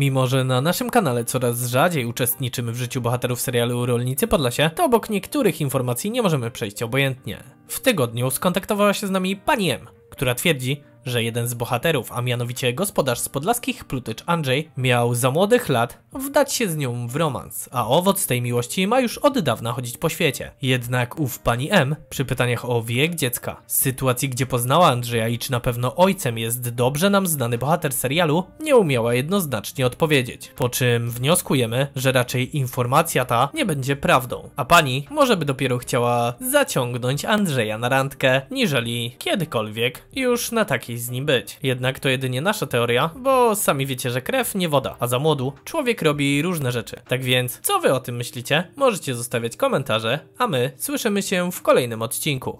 Mimo, że na naszym kanale coraz rzadziej uczestniczymy w życiu bohaterów serialu Rolnicy Podlasie, to obok niektórych informacji nie możemy przejść obojętnie. W tygodniu skontaktowała się z nami pani M, która twierdzi, że jeden z bohaterów, a mianowicie gospodarz z podlaskich Plutycz Andrzej, miał za młodych lat wdać się z nią w romans, a owoc tej miłości ma już od dawna chodzić po świecie. Jednak ów pani M, przy pytaniach o wiek dziecka, z sytuacji gdzie poznała Andrzeja i czy na pewno ojcem jest dobrze nam znany bohater serialu, nie umiała jednoznacznie odpowiedzieć. Po czym wnioskujemy, że raczej informacja ta nie będzie prawdą, a pani może by dopiero chciała zaciągnąć Andrzeja na randkę, niżeli kiedykolwiek już na taki jakiejś z nim być. Jednak to jedynie nasza teoria, bo sami wiecie, że krew nie woda, a za młodu człowiek robi różne rzeczy. Tak więc, co wy o tym myślicie? Możecie zostawiać komentarze, a my słyszymy się w kolejnym odcinku.